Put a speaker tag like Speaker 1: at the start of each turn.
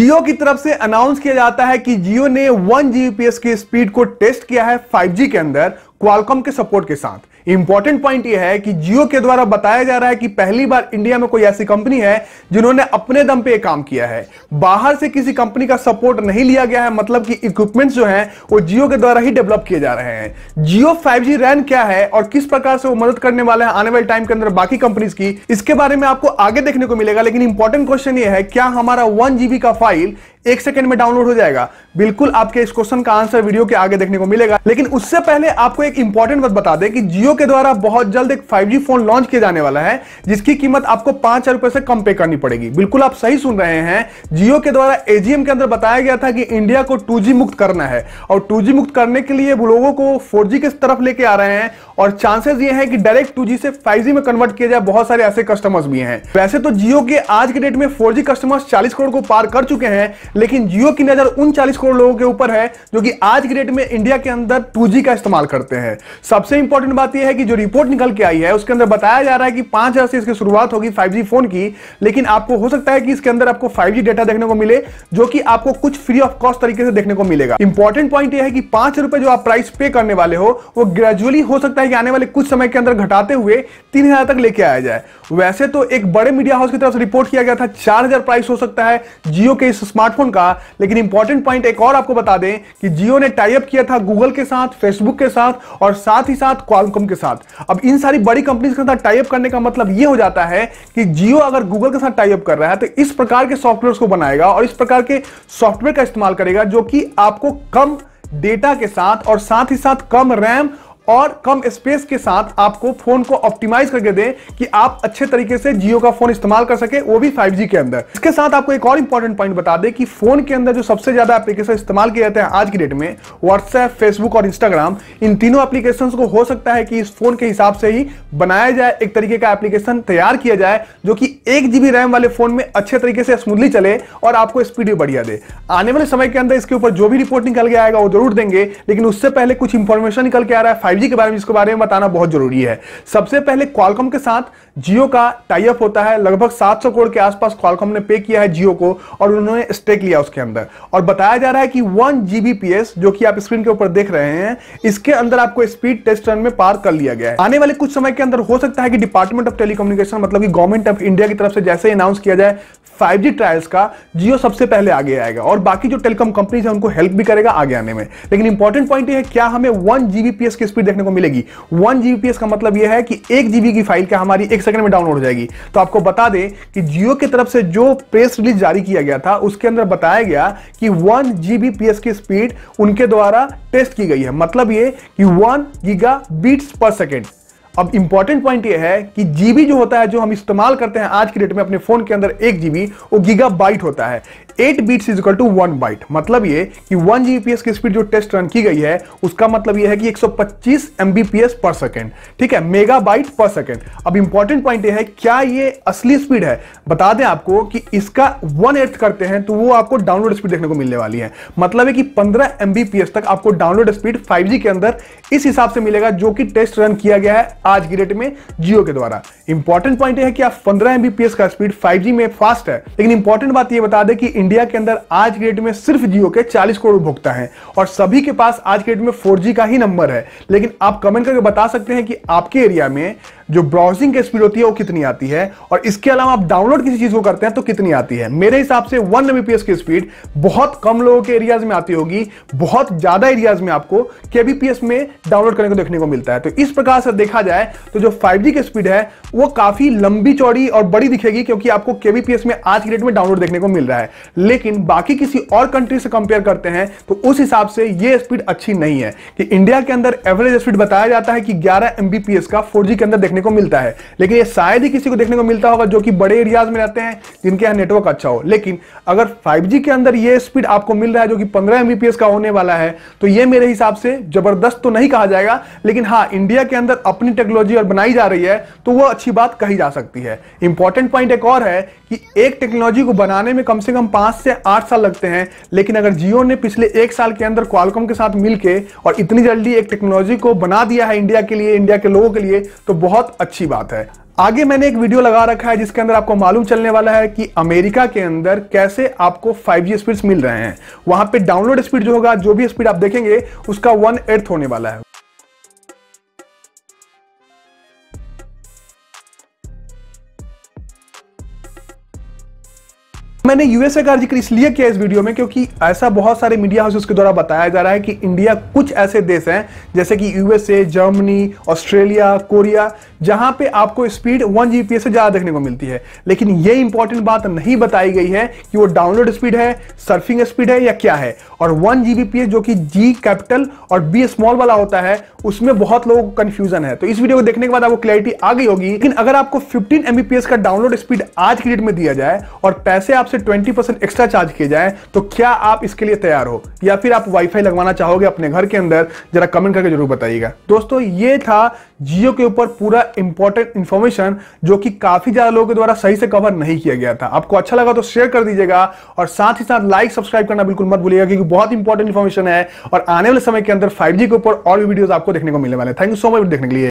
Speaker 1: जियो की तरफ से अनाउंस किया जाता है कि जियो ने वन जीबीपीएस की स्पीड को टेस्ट किया है 5G के अंदर क्वालकॉम के सपोर्ट के साथ इंपॉर्टेंट पॉइंट यह है कि जियो के द्वारा बताया जा रहा है कि पहली बार इंडिया में कोई ऐसी कंपनी है जिन्होंने अपने दम पे काम किया है बाहर से किसी कंपनी का सपोर्ट नहीं लिया गया है मतलब कि इक्विपमेंट्स जो हैं वो जियो के द्वारा ही डेवलप किए जा रहे हैं जियो 5G रैन क्या है और किस प्रकार से वो मदद करने वाले हैं आने वाले टाइम के अंदर बाकी कंपनीज की इसके बारे में आपको आगे देखने को मिलेगा लेकिन इंपॉर्टेंट क्वेश्चन यह है क्या हमारा वन जीबी का फाइल एक सेकंड में डाउनलोड हो जाएगा बिल्कुल आपके इस क्वेश्चन का आंसर वीडियो के आगे देखने को मिलेगा लेकिन उससे पहले आपको एक इंपॉर्टेंट बात बता दें कि जियो के द्वारा बहुत जल्द एक 5G फोन लॉन्च किया जाने वाला है जिसकी कीमत आपको पांच हजार रुपए से कम पे करनी पड़ेगी बिल्कुल आप सही सुन रहे हैं जियो के द्वारा एजीएम के अंदर बताया गया था कि इंडिया को टू मुक्त करना है और टू मुक्त करने के लिए लोगों को फोर की तरफ लेके आ रहे हैं और चांसेस ये है कि डायरेक्ट टू से फाइव में कन्वर्ट किया जाए बहुत सारे ऐसे कस्टमर्स भी हैं वैसे तो जियो के आज के डेट में फोर कस्टमर्स चालीस करोड़ को पार कर चुके हैं लेकिन जियो की नजर उन चालीस करोड़ लोगों के ऊपर है जो कि आज के डेट में इंडिया के अंदर टू का इस्तेमाल करते हैं सबसे इंपॉर्टेंट बात यह है कि जो रिपोर्ट निकल के आई है उसके अंदर बताया जा रहा है कि पांच से इसकी शुरुआत होगी फाइव फोन की लेकिन आपको हो सकता है कि इसके अंदर आपको फाइव डेटा देखने को मिले जो कि आपको कुछ फ्री ऑफ कॉस्ट तरीके से देखने को मिलेगा इंपॉर्टेंट पॉइंट यह है कि पांच रुपए जो आप प्राइस पे करने वाले हो वो ग्रेजुअली हो सकता है कि आने वाले कुछ समय के अंदर घटाते हुए तीन हजार तक लेके आया जाए वैसे तो एक बड़े मीडिया हाउस की तरफ से रिपोर्ट किया गया था चार हजार प्राइस हो सकता है जियो के इस स्मार्टफोन स्मार्टफोन का लेकिन इंपॉर्टेंट पॉइंट एक और आपको बता दें कि जियो ने टाइप किया था गूगल के साथ फेसबुक के साथ और साथ ही साथ क्वालकॉम के साथ अब इन सारी बड़ी कंपनीज के साथ टाइप करने का मतलब यह हो जाता है कि जियो अगर गूगल के साथ टाइप कर रहा है तो इस प्रकार के सॉफ्टवेयर को बनाएगा और इस प्रकार के सॉफ्टवेयर का इस्तेमाल करेगा जो कि आपको कम डेटा के साथ और साथ ही साथ कम रैम और कम स्पेस के साथ आपको फोन को ऑप्टिमाइज करके दें कि आप अच्छे तरीके से जियो का फोन इस्तेमाल कर सके वो भी 5G के अंदर इसके साथ आपको एक और इंपॉर्टेंट पॉइंट बता दें कि फोन के अंदर जो सबसे ज्यादा एप्लीकेशन इस्तेमाल किए जाते हैं आज की डेट में व्हाट्सएप फेसबुक और इंस्टाग्राम इन तीनों एप्लीकेशन को हो सकता है कि इस फोन के हिसाब से ही बनाया जाए एक तरीके का एप्लीकेशन तैयार किया जाए जो कि एक जीबी रैम वाले फोन में अच्छे तरीके से स्मूथली चले और आपको स्पीड भी बढ़िया दे आने वाले समय के अंदर इसके ऊपर जो भी रिपोर्ट निकल के आएगा वो जरूर देंगे लेकिन उससे पहले कुछ इंफॉर्मेशन निकल के आ रहा है फाइव 5G के बारे में जिसके बारे में बताना बहुत जरूरी है सबसे पहले क्वालकॉम के साथ जियो का टाइप होता है लगभग 700 करोड़ के आसपास क्वालकॉम ने पे किया है जियो को और उन्होंने स्टेक लिया उसके अंदर और बताया जा रहा है कि वन जीबीपीएस जो कि आप स्क्रीन के ऊपर देख रहे हैं इसके अंदर आपको स्पीड टेस्ट रन में पार कर लिया गया है आने वाले कुछ समय के अंदर हो सकता है कि डिपार्टमेंट ऑफ टेलीकम्युनिकेशन मतलब की गवर्नमेंट ऑफ इंडिया की तरफ से जैसे अनाउंस किया जाए 5G ट्रायल्स का जियो सबसे पहले आगे आएगा और बाकी जो टेलीकॉम कंपनीज है उनको हेल्प भी करेगा आगे आने में लेकिन इंपॉर्टेंट पॉइंट है क्या हमें वन जीबीपीएस की स्पीड देखने को मिलेगी वन जीबीपीएस का मतलब यह है कि एक जीबी की फाइल क्या हमारी एक सेकंड में डाउनलोड हो जाएगी तो आपको बता दें कि जियो की तरफ से जो प्रेस रिलीज जारी किया गया था उसके अंदर बताया गया कि वन जीबीपीएस की स्पीड उनके द्वारा टेस्ट की गई है मतलब ये कि one giga bits per second अब इंपॉर्टेंट पॉइंट यह है कि जीबी जो होता है जो हम इस्तेमाल करते हैं आज के डेट में अपने फोन के अंदर एक जीबी वो गीगा बाइट होता है 8 bits is equal to 1 byte मतलब ये कि 1 जीबीपीएस की स्पीड जो टेस्ट रन की गई है उसका मतलब ये है कि 125 एमबीपीएस पर सेकंड ठीक है मेगाबाइट पर सेकंड अब इंपॉर्टेंट पॉइंट ये है क्या ये असली स्पीड है बता दें आपको कि इसका 1 एर्थ करते हैं तो वो आपको डाउनलोड स्पीड देखने को मिलने वाली है मतलब है कि 15 एमबीपीएस तक आपको डाउनलोड स्पीड 5G के अंदर इस हिसाब से मिलेगा जो कि टेस्ट रन किया गया है आज की डेट में Jio के द्वारा इंपॉर्टेंट पॉइंट ये है कि आप 15 एमबीपीएस का स्पीड 5G में फास्ट है लेकिन इंपॉर्टेंट बात ये बता दें कि इंडिया के अंदर आज के डेट में सिर्फ जियो के 40 करोड़ उपभोक्ता हैं और सभी के पास आज के डेट में 4G का ही नंबर है लेकिन आप कमेंट करके बता सकते हैं कि आपके एरिया में जो ब्राउजिंग की स्पीड होती है वो कितनी आती है और इसके अलावा आप डाउनलोड किसी चीज़ को करते हैं तो कितनी आती है मेरे हिसाब से वन एमबीपीएस की स्पीड बहुत कम लोगों के एरियाज में आती होगी बहुत ज़्यादा एरियाज में आपको केबीपीएस में डाउनलोड करने को देखने को मिलता है तो इस प्रकार से देखा जाए तो जो फाइव की स्पीड है वो काफ़ी लंबी चौड़ी और बड़ी दिखेगी क्योंकि आपको केबीपीएस में आज की डेट में डाउनलोड देखने को मिल रहा है लेकिन बाकी किसी और कंट्री से कंपेयर करते हैं तो उस हिसाब से ये स्पीड अच्छी नहीं है कि इंडिया के अंदर एवरेज स्पीड बताया जाता है कि 11 एमबीपीएस का 4G के अंदर देखने को मिलता है लेकिन ये शायद ही किसी को देखने को मिलता होगा जो कि बड़े एरियाज में रहते हैं जिनके यहाँ नेटवर्क अच्छा हो लेकिन अगर फाइव के अंदर ये स्पीड आपको मिल रहा है जो कि पंद्रह एमबीपीएस का होने वाला है तो ये मेरे हिसाब से जबरदस्त तो नहीं कहा जाएगा लेकिन हाँ इंडिया के अंदर अपनी टेक्नोलॉजी और बनाई जा रही है तो वो अच्छी बात कही जा सकती है इंपॉर्टेंट पॉइंट एक और है कि एक टेक्नोलॉजी को बनाने में कम से कम पांच से आठ साल लगते हैं लेकिन अगर जियो ने पिछले एक साल के अंदर क्वालकॉम के साथ मिलकर और इतनी जल्दी एक टेक्नोलॉजी को बना दिया है इंडिया के लिए इंडिया के लोगों के लिए तो बहुत अच्छी बात है आगे मैंने एक वीडियो लगा रखा है जिसके अंदर आपको मालूम चलने वाला है कि अमेरिका के अंदर कैसे आपको 5G स्पीड्स मिल रहे हैं वहां पे डाउनलोड स्पीड जो होगा जो भी स्पीड आप देखेंगे उसका वन एर्थ होने वाला है मैंने यूएसए का जिक्र इसलिए किया इस वीडियो में क्योंकि ऐसा बहुत सारे मीडिया हाउसेस के द्वारा बताया जा रहा है कि इंडिया कुछ ऐसे देश हैं जैसे कि यूएसए जर्मनी ऑस्ट्रेलिया कोरिया जहां पे आपको स्पीड वन जी से ज़्यादा देखने को मिलती है लेकिन ये इंपॉर्टेंट बात नहीं बताई गई है कि वो डाउनलोड स्पीड है सर्फिंग स्पीड है या क्या है और वन जी जो कि जी कैपिटल और बी स्मॉल वाला होता है उसमें बहुत लोगों को कंफ्यूजन है तो इस वीडियो को देखने के बाद आपको क्लैरिटी आ गई होगी लेकिन अगर आपको फिफ्टीन एमबीपीएस का डाउनलोड स्पीड आज की डेट में दिया जाए और पैसे आपसे ट्वेंटी परसेंट एक्स्ट्रा चार्ज किए जाए तो क्या आप इसके लिए तैयार हो या फिर आप वाईफाई लगवाना चाहोगे अपने घर के अंदर जरा कमेंट करके जरूर बताइएगा दोस्तों ये था जियो के ऊपर पूरा इंपॉर्टेंट इंफॉर्मेशन जो कि काफी ज्यादा लोगों के द्वारा सही से कवर नहीं किया गया था आपको अच्छा लगा तो शेयर कर दीजिएगा और साथ ही साथ लाइक सब्सक्राइब करना बिल्कुल मत भूलिएगा क्योंकि बहुत इंपॉर्टेंट इन्फॉर्मेशन है और आने वाले समय के अंदर फाइव के ऊपर और भी वीडियो आपको देखने को मिलने वाले थैंक यू सो मच देखने के लिए